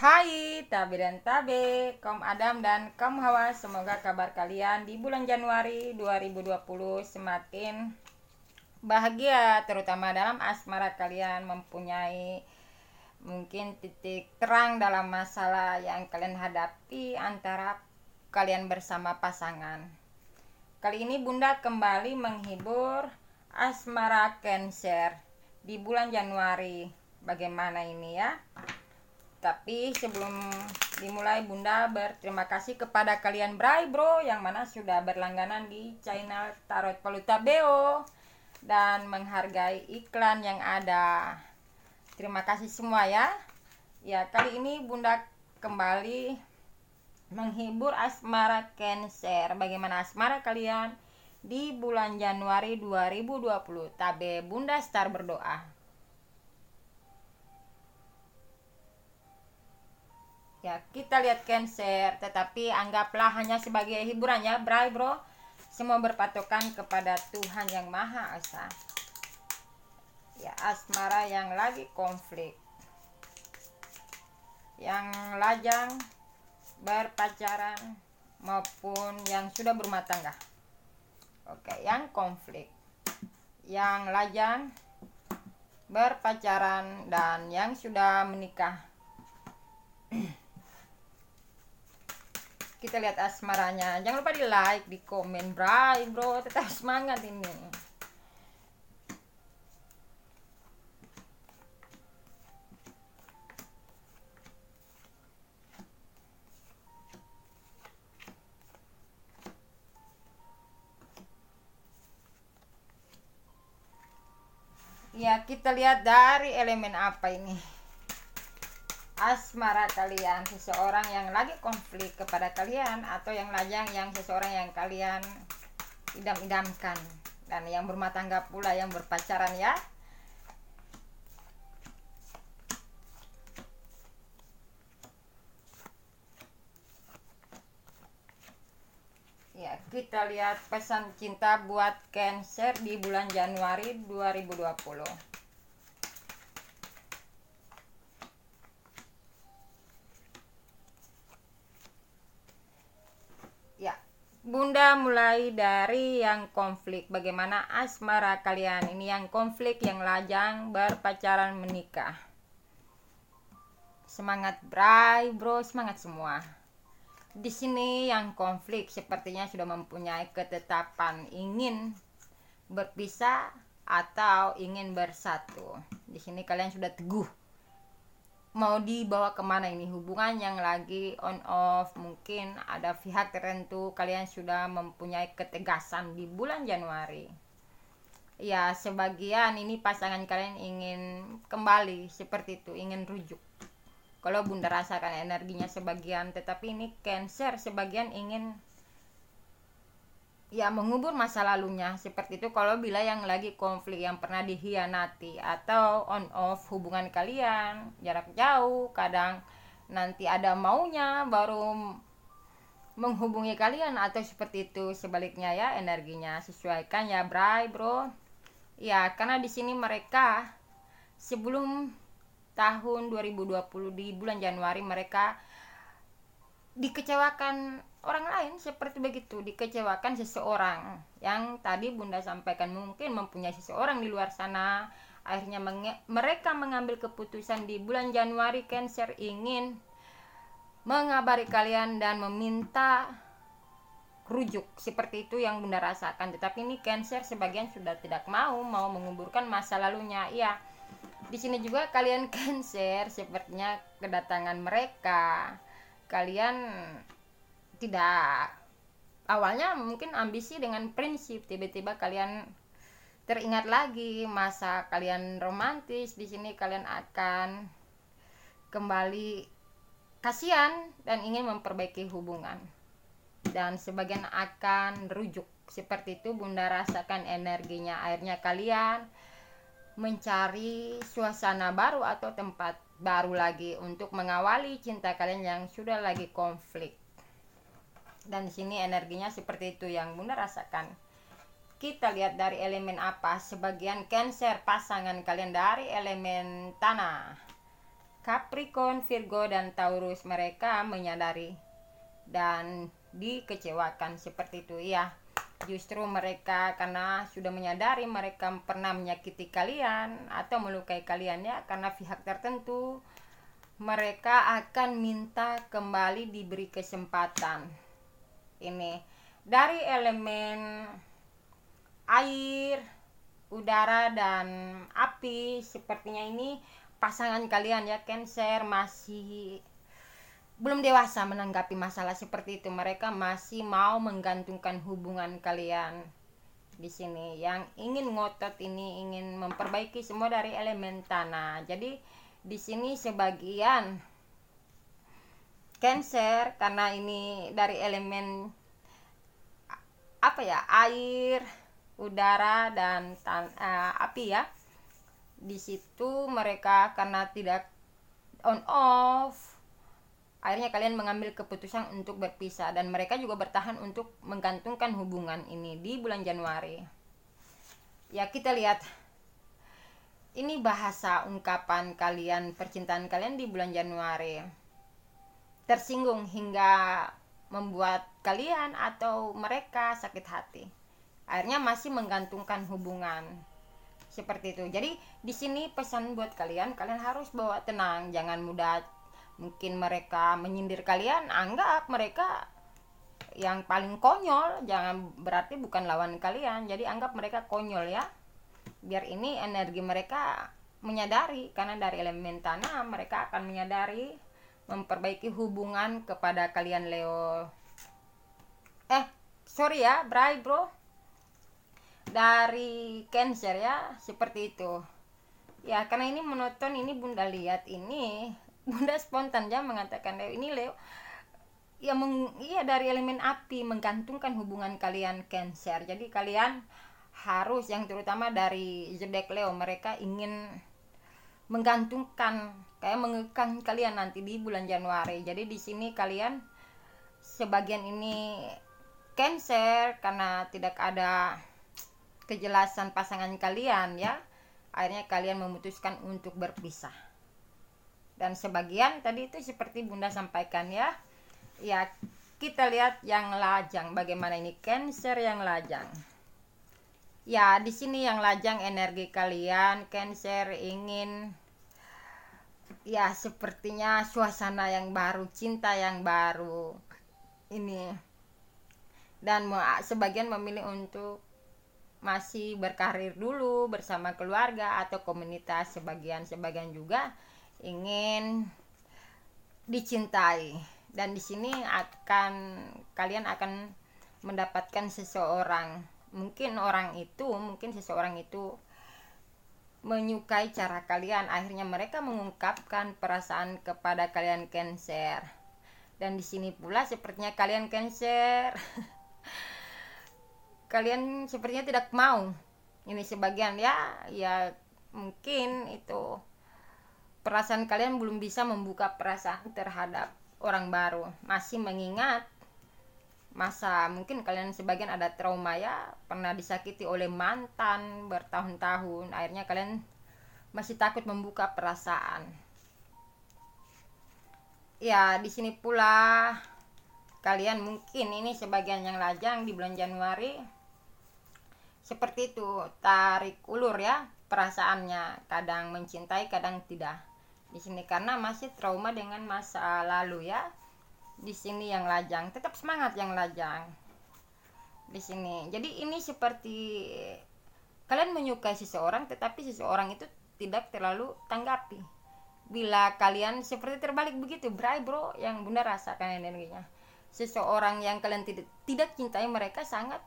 Hai Tabi dan Tabe, kaum Adam dan kaum Hawa, semoga kabar kalian di bulan Januari 2020 semakin bahagia terutama dalam asmara kalian mempunyai mungkin titik terang dalam masalah yang kalian hadapi antara kalian bersama pasangan. Kali ini Bunda kembali menghibur asmara Cancer di bulan Januari. Bagaimana ini ya? Tapi sebelum dimulai Bunda berterima kasih kepada kalian Bray Bro yang mana sudah berlangganan di channel Tarot Paluta Beo dan menghargai iklan yang ada. Terima kasih semua ya. Ya, kali ini Bunda kembali menghibur asmara Cancer. Bagaimana asmara kalian di bulan Januari 2020? Tabe Bunda Star berdoa. ya kita lihat cancer tetapi anggaplah hanya sebagai hiburan ya bray bro semua berpatokan kepada Tuhan yang Maha Esa ya asmara yang lagi konflik yang lajang berpacaran maupun yang sudah berumah tangga oke yang konflik yang lajang berpacaran dan yang sudah menikah kita lihat asmaranya jangan lupa di like di komen bray bro tetap semangat ini Ya, kita lihat dari elemen apa ini asmara kalian seseorang yang lagi konflik kepada kalian atau yang lajang yang seseorang yang kalian idam-idamkan dan yang berumah tangga pula yang berpacaran ya Ya, kita lihat pesan cinta buat Cancer di bulan Januari 2020. Bunda mulai dari yang konflik. Bagaimana asmara kalian? Ini yang konflik, yang lajang, berpacaran, menikah. Semangat, Bray, bro, semangat semua. Di sini yang konflik sepertinya sudah mempunyai ketetapan ingin berpisah atau ingin bersatu. Di sini kalian sudah teguh mau dibawa kemana ini hubungan yang lagi on off mungkin ada pihak tertentu kalian sudah mempunyai ketegasan di bulan Januari ya sebagian ini pasangan kalian ingin kembali seperti itu ingin rujuk kalau bunda rasakan energinya sebagian tetapi ini cancer sebagian ingin ya mengubur masa lalunya seperti itu kalau bila yang lagi konflik yang pernah dihianati atau on off hubungan kalian jarak jauh kadang nanti ada maunya baru menghubungi kalian atau seperti itu sebaliknya ya energinya sesuaikan ya Bray bro ya karena di sini mereka sebelum tahun 2020 di bulan Januari mereka dikecewakan orang lain seperti begitu dikecewakan seseorang yang tadi Bunda sampaikan mungkin mempunyai seseorang di luar sana akhirnya menge- mereka mengambil keputusan di bulan Januari Cancer ingin mengabari kalian dan meminta rujuk seperti itu yang Bunda rasakan tetapi ini Cancer sebagian sudah tidak mau mau menguburkan masa lalunya iya di sini juga kalian Cancer sepertinya kedatangan mereka kalian tidak awalnya mungkin ambisi dengan prinsip tiba-tiba kalian teringat lagi masa kalian romantis di sini kalian akan kembali kasihan dan ingin memperbaiki hubungan dan sebagian akan rujuk seperti itu bunda rasakan energinya airnya kalian mencari suasana baru atau tempat baru lagi untuk mengawali cinta kalian yang sudah lagi konflik dan di sini energinya seperti itu yang Bunda rasakan. Kita lihat dari elemen apa? Sebagian Cancer pasangan kalian dari elemen tanah. Capricorn, Virgo dan Taurus mereka menyadari dan dikecewakan seperti itu ya. Justru mereka karena sudah menyadari mereka pernah menyakiti kalian atau melukai kalian ya karena pihak tertentu mereka akan minta kembali diberi kesempatan ini dari elemen air, udara dan api sepertinya ini pasangan kalian ya Cancer masih belum dewasa menanggapi masalah seperti itu. Mereka masih mau menggantungkan hubungan kalian di sini. Yang ingin ngotot ini ingin memperbaiki semua dari elemen tanah. Jadi di sini sebagian cancer karena ini dari elemen apa ya air udara dan tan uh, api ya di situ mereka karena tidak on off akhirnya kalian mengambil keputusan untuk berpisah dan mereka juga bertahan untuk menggantungkan hubungan ini di bulan Januari ya kita lihat ini bahasa ungkapan kalian percintaan kalian di bulan Januari tersinggung hingga membuat kalian atau mereka sakit hati. Akhirnya masih menggantungkan hubungan seperti itu. Jadi di sini pesan buat kalian, kalian harus bawa tenang, jangan mudah mungkin mereka menyindir kalian, anggap mereka yang paling konyol, jangan berarti bukan lawan kalian. Jadi anggap mereka konyol ya. Biar ini energi mereka menyadari karena dari elemen tanah mereka akan menyadari memperbaiki hubungan kepada kalian Leo eh sorry ya Bray bro dari Cancer ya seperti itu ya karena ini menonton ini Bunda lihat ini Bunda spontan ya mengatakan Leo ini Leo ya meng, iya dari elemen api menggantungkan hubungan kalian Cancer jadi kalian harus yang terutama dari zodiak Leo mereka ingin menggantungkan kayak mengekang kalian nanti di bulan Januari. Jadi di sini kalian sebagian ini cancer karena tidak ada kejelasan pasangan kalian ya. Akhirnya kalian memutuskan untuk berpisah. Dan sebagian tadi itu seperti Bunda sampaikan ya. Ya, kita lihat yang lajang bagaimana ini cancer yang lajang. Ya, di sini yang lajang energi kalian cancer ingin ya sepertinya suasana yang baru cinta yang baru ini dan sebagian memilih untuk masih berkarir dulu bersama keluarga atau komunitas sebagian sebagian juga ingin dicintai dan di sini akan kalian akan mendapatkan seseorang mungkin orang itu mungkin seseorang itu menyukai cara kalian. Akhirnya mereka mengungkapkan perasaan kepada kalian Cancer. Dan di sini pula sepertinya kalian Cancer. kalian sepertinya tidak mau. Ini sebagian ya, ya mungkin itu perasaan kalian belum bisa membuka perasaan terhadap orang baru. Masih mengingat masa mungkin kalian sebagian ada trauma ya pernah disakiti oleh mantan bertahun-tahun akhirnya kalian masih takut membuka perasaan ya di sini pula kalian mungkin ini sebagian yang lajang di bulan Januari seperti itu tarik ulur ya perasaannya kadang mencintai kadang tidak di sini karena masih trauma dengan masa lalu ya di sini yang lajang tetap semangat yang lajang di sini jadi ini seperti kalian menyukai seseorang tetapi seseorang itu tidak terlalu tanggapi bila kalian seperti terbalik begitu bray bro yang bunda rasakan energinya seseorang yang kalian tidak tidak cintai mereka sangat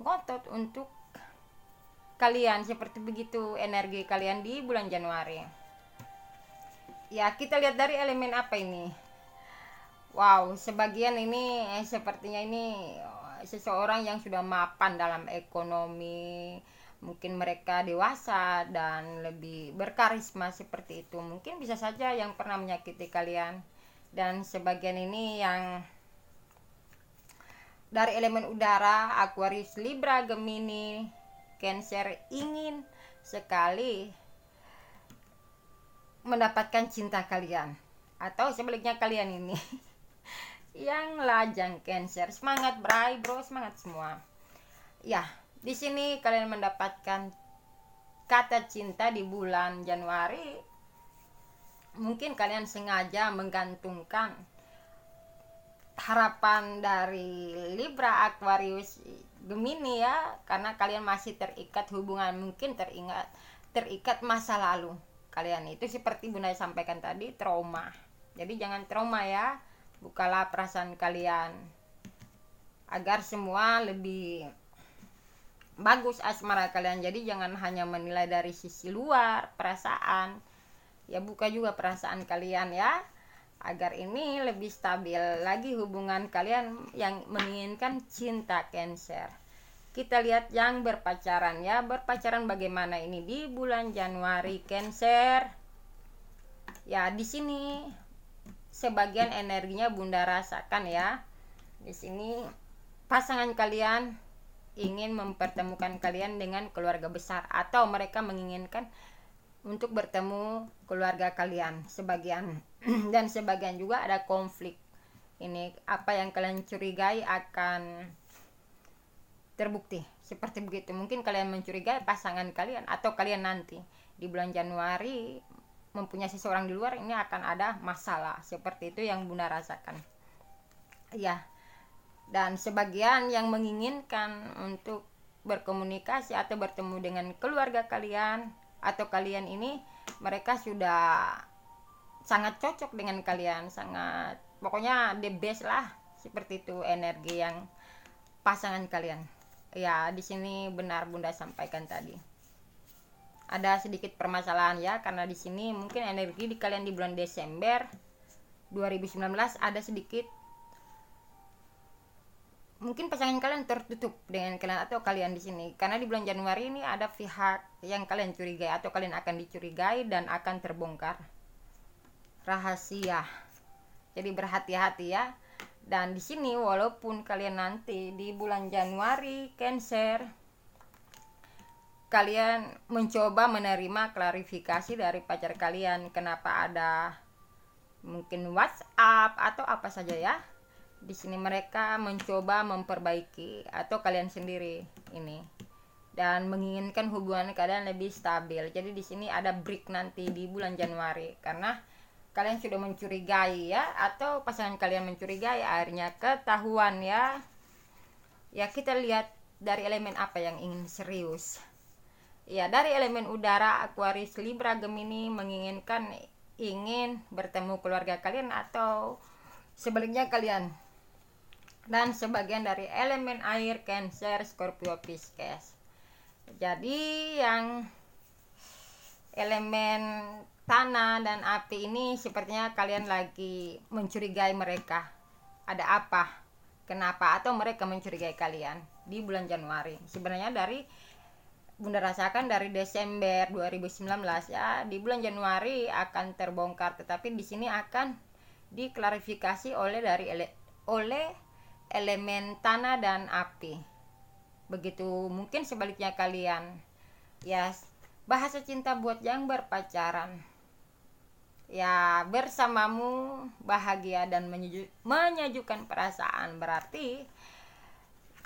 ngotot untuk kalian seperti begitu energi kalian di bulan Januari ya kita lihat dari elemen apa ini Wow, sebagian ini eh, sepertinya ini eh, seseorang yang sudah mapan dalam ekonomi, mungkin mereka dewasa dan lebih berkarisma seperti itu. Mungkin bisa saja yang pernah menyakiti kalian dan sebagian ini yang dari elemen udara Aquarius, Libra, Gemini, Cancer ingin sekali mendapatkan cinta kalian atau sebaliknya kalian ini yang lajang cancer. Semangat Bray, Bro, semangat semua. Ya, di sini kalian mendapatkan kata cinta di bulan Januari. Mungkin kalian sengaja menggantungkan harapan dari Libra Aquarius Gemini ya, karena kalian masih terikat hubungan mungkin teringat terikat masa lalu. Kalian itu seperti Bunda sampaikan tadi trauma. Jadi jangan trauma ya bukalah perasaan kalian agar semua lebih bagus asmara kalian jadi jangan hanya menilai dari sisi luar perasaan ya buka juga perasaan kalian ya agar ini lebih stabil lagi hubungan kalian yang menginginkan cinta cancer kita lihat yang berpacaran ya berpacaran bagaimana ini di bulan Januari cancer ya di sini sebagian energinya Bunda rasakan ya. Di sini pasangan kalian ingin mempertemukan kalian dengan keluarga besar atau mereka menginginkan untuk bertemu keluarga kalian sebagian dan sebagian juga ada konflik. Ini apa yang kalian curigai akan terbukti seperti begitu mungkin kalian mencurigai pasangan kalian atau kalian nanti di bulan Januari mempunyai seseorang di luar ini akan ada masalah seperti itu yang bunda rasakan ya dan sebagian yang menginginkan untuk berkomunikasi atau bertemu dengan keluarga kalian atau kalian ini mereka sudah sangat cocok dengan kalian sangat pokoknya the best lah seperti itu energi yang pasangan kalian ya di sini benar bunda sampaikan tadi ada sedikit permasalahan ya karena di sini mungkin energi di kalian di bulan Desember 2019 ada sedikit mungkin pasangan kalian tertutup dengan kalian atau kalian di sini karena di bulan Januari ini ada pihak yang kalian curigai atau kalian akan dicurigai dan akan terbongkar rahasia jadi berhati-hati ya dan di sini walaupun kalian nanti di bulan Januari Cancer kalian mencoba menerima klarifikasi dari pacar kalian kenapa ada mungkin WhatsApp atau apa saja ya di sini mereka mencoba memperbaiki atau kalian sendiri ini dan menginginkan hubungan kalian lebih stabil jadi di sini ada break nanti di bulan Januari karena kalian sudah mencurigai ya atau pasangan kalian mencurigai akhirnya ketahuan ya ya kita lihat dari elemen apa yang ingin serius Ya, dari elemen udara Aquarius Libra Gemini menginginkan ingin bertemu keluarga kalian atau sebaliknya kalian. Dan sebagian dari elemen air Cancer, Scorpio, Pisces. Jadi yang elemen tanah dan api ini sepertinya kalian lagi mencurigai mereka. Ada apa? Kenapa atau mereka mencurigai kalian di bulan Januari? Sebenarnya dari Bunda rasakan dari Desember 2019 ya di bulan Januari akan terbongkar tetapi di sini akan diklarifikasi oleh dari ele, oleh elemen tanah dan api. Begitu mungkin sebaliknya kalian. Ya, bahasa cinta buat yang berpacaran. Ya, bersamamu bahagia dan menyejukkan perasaan berarti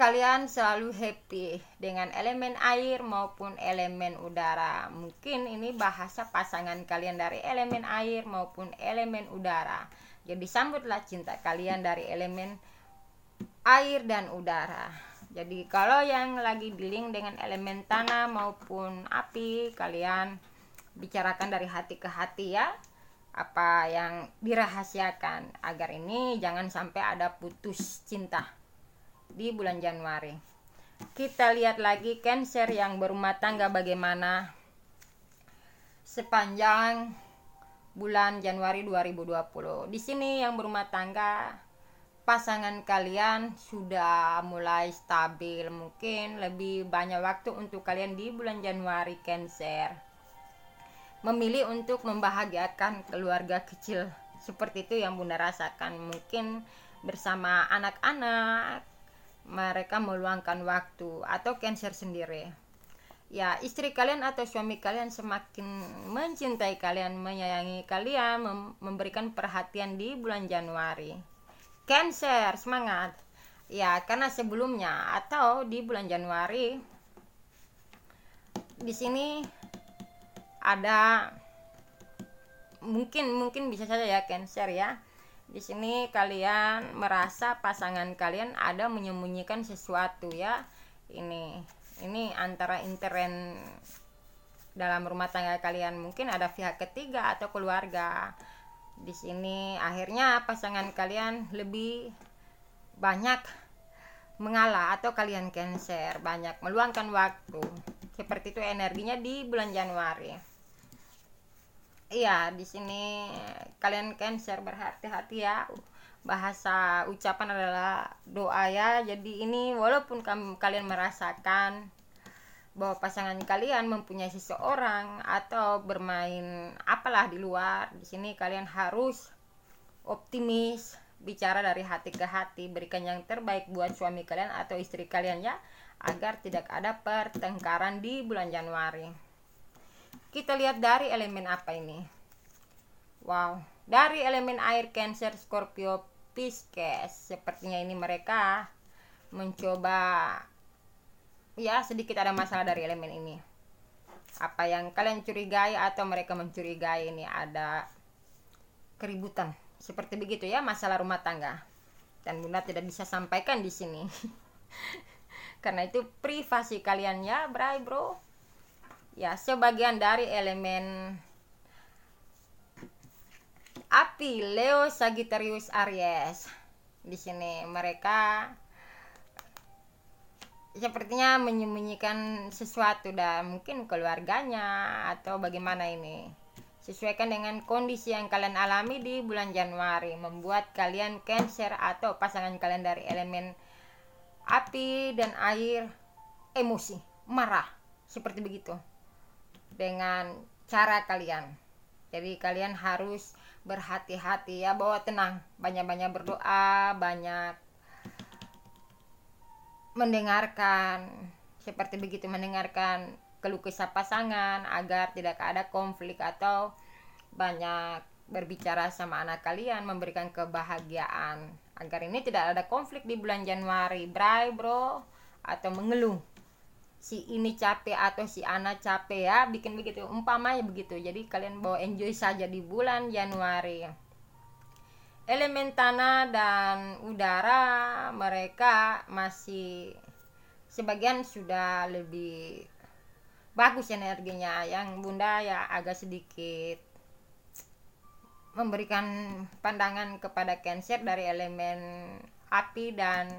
kalian selalu happy dengan elemen air maupun elemen udara. Mungkin ini bahasa pasangan kalian dari elemen air maupun elemen udara. Jadi sambutlah cinta kalian dari elemen air dan udara. Jadi kalau yang lagi dealing dengan elemen tanah maupun api, kalian bicarakan dari hati ke hati ya apa yang dirahasiakan agar ini jangan sampai ada putus cinta di bulan Januari. Kita lihat lagi Cancer yang berumah tangga bagaimana sepanjang bulan Januari 2020. Di sini yang berumah tangga pasangan kalian sudah mulai stabil, mungkin lebih banyak waktu untuk kalian di bulan Januari Cancer. Memilih untuk membahagiakan keluarga kecil seperti itu yang Bunda rasakan, mungkin bersama anak-anak mereka meluangkan waktu atau cancer sendiri ya istri kalian atau suami kalian semakin mencintai kalian menyayangi kalian mem memberikan perhatian di bulan Januari Cancer semangat ya karena sebelumnya atau di bulan Januari di sini ada mungkin mungkin bisa saja ya Cancer ya di sini kalian merasa pasangan kalian ada menyembunyikan sesuatu ya. Ini ini antara interen dalam rumah tangga kalian mungkin ada pihak ketiga atau keluarga. Di sini akhirnya pasangan kalian lebih banyak mengalah atau kalian cancer, banyak meluangkan waktu. Seperti itu energinya di bulan Januari iya di sini eh, kalian kan share berhati-hati ya bahasa ucapan adalah doa ya jadi ini walaupun kamu, kalian merasakan bahwa pasangan kalian mempunyai seseorang atau bermain apalah di luar di sini kalian harus optimis bicara dari hati ke hati berikan yang terbaik buat suami kalian atau istri kalian ya agar tidak ada pertengkaran di bulan Januari kita lihat dari elemen apa ini. Wow, dari elemen air Cancer, Scorpio, Pisces. Sepertinya ini mereka mencoba ya sedikit ada masalah dari elemen ini. Apa yang kalian curigai atau mereka mencurigai ini ada keributan. Seperti begitu ya masalah rumah tangga. Dan Bunda tidak bisa sampaikan di sini. Karena itu privasi kalian ya, Bray, Bro ya sebagian dari elemen api Leo Sagittarius Aries di sini mereka sepertinya menyembunyikan sesuatu dan mungkin keluarganya atau bagaimana ini sesuaikan dengan kondisi yang kalian alami di bulan Januari membuat kalian Cancer atau pasangan kalian dari elemen api dan air emosi marah seperti begitu dengan cara kalian. Jadi kalian harus berhati-hati ya, bawa tenang, banyak-banyak berdoa, banyak mendengarkan seperti begitu mendengarkan keluh kesah pasangan agar tidak ada konflik atau banyak berbicara sama anak kalian memberikan kebahagiaan agar ini tidak ada konflik di bulan Januari, bray bro atau mengeluh si ini capek atau si anak capek ya bikin begitu umpamanya begitu jadi kalian bawa enjoy saja di bulan Januari elemen tanah dan udara mereka masih sebagian sudah lebih bagus energinya yang bunda ya agak sedikit memberikan pandangan kepada cancer dari elemen api dan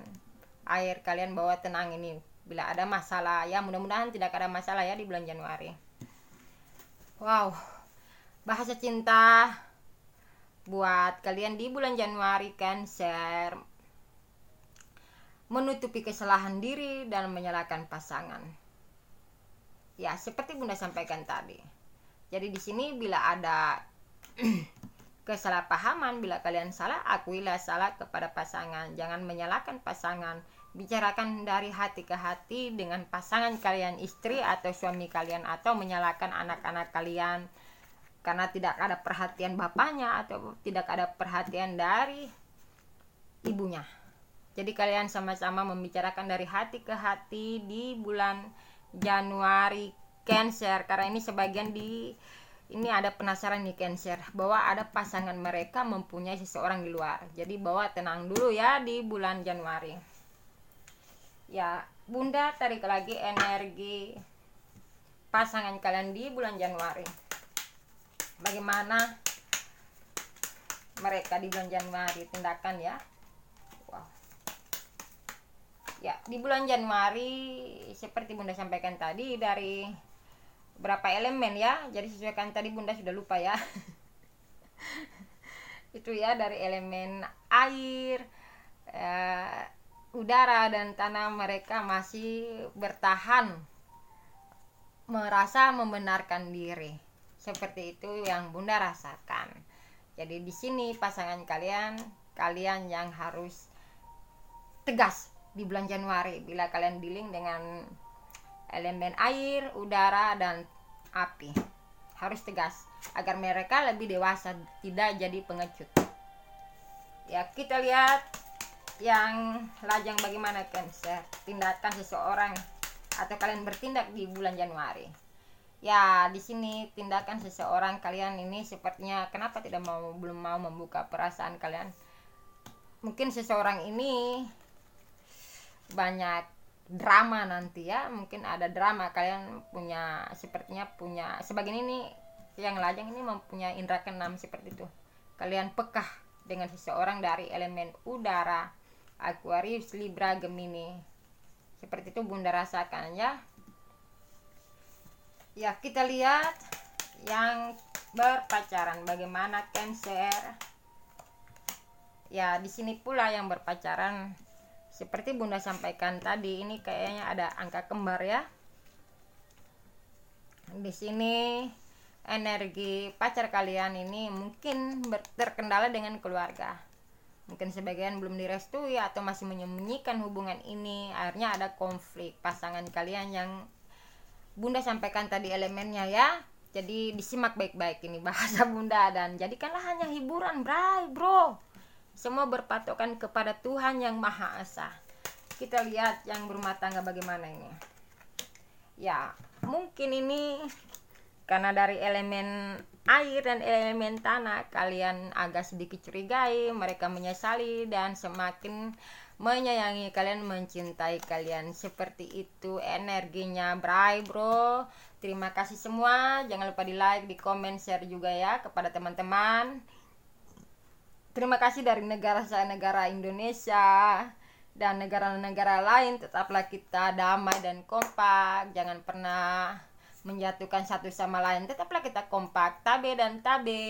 air kalian bawa tenang ini bila ada masalah ya mudah-mudahan tidak ada masalah ya di bulan Januari wow bahasa cinta buat kalian di bulan Januari kan, share menutupi kesalahan diri dan menyalahkan pasangan ya seperti Bunda sampaikan tadi jadi di sini bila ada kesalahpahaman bila kalian salah akuilah salah kepada pasangan jangan menyalahkan pasangan bicarakan dari hati ke hati dengan pasangan kalian istri atau suami kalian atau menyalahkan anak-anak kalian karena tidak ada perhatian bapaknya atau tidak ada perhatian dari ibunya jadi kalian sama-sama membicarakan dari hati ke hati di bulan Januari Cancer karena ini sebagian di ini ada penasaran nih Cancer bahwa ada pasangan mereka mempunyai seseorang di luar jadi bawa tenang dulu ya di bulan Januari ya bunda tarik lagi energi pasangan kalian di bulan Januari bagaimana mereka di bulan Januari tindakan ya wow ya di bulan Januari seperti bunda sampaikan tadi dari berapa elemen ya jadi sesuaikan tadi bunda sudah lupa ya itu ya dari elemen air eh, udara dan tanah mereka masih bertahan merasa membenarkan diri seperti itu yang bunda rasakan jadi di sini pasangan kalian kalian yang harus tegas di bulan Januari bila kalian dealing dengan elemen air, udara, dan api. Harus tegas agar mereka lebih dewasa, tidak jadi pengecut. Ya, kita lihat yang lajang bagaimana Cancer tindakan seseorang atau kalian bertindak di bulan Januari. Ya, di sini tindakan seseorang kalian ini sepertinya kenapa tidak mau belum mau membuka perasaan kalian? Mungkin seseorang ini banyak drama nanti ya mungkin ada drama kalian punya sepertinya punya sebagian ini yang lajang ini mempunyai indera keenam seperti itu kalian pekah dengan seseorang dari elemen udara Aquarius Libra Gemini seperti itu bunda rasakan ya ya kita lihat yang berpacaran bagaimana Cancer ya di sini pula yang berpacaran seperti Bunda sampaikan tadi ini kayaknya ada angka kembar ya di sini energi pacar kalian ini mungkin terkendala dengan keluarga mungkin sebagian belum direstui atau masih menyembunyikan hubungan ini akhirnya ada konflik pasangan kalian yang Bunda sampaikan tadi elemennya ya jadi disimak baik-baik ini bahasa Bunda dan jadikanlah hanya hiburan bro semua berpatokan kepada Tuhan yang Maha Esa. Kita lihat yang berumah tangga bagaimana ini. Ya, mungkin ini karena dari elemen air dan elemen tanah kalian agak sedikit curigai, mereka menyesali dan semakin menyayangi kalian, mencintai kalian. Seperti itu energinya, Bray, Bro. Terima kasih semua. Jangan lupa di like, di komen, share juga ya kepada teman-teman terima kasih dari negara saya negara Indonesia dan negara-negara lain tetaplah kita damai dan kompak jangan pernah menjatuhkan satu sama lain tetaplah kita kompak tabe dan tabe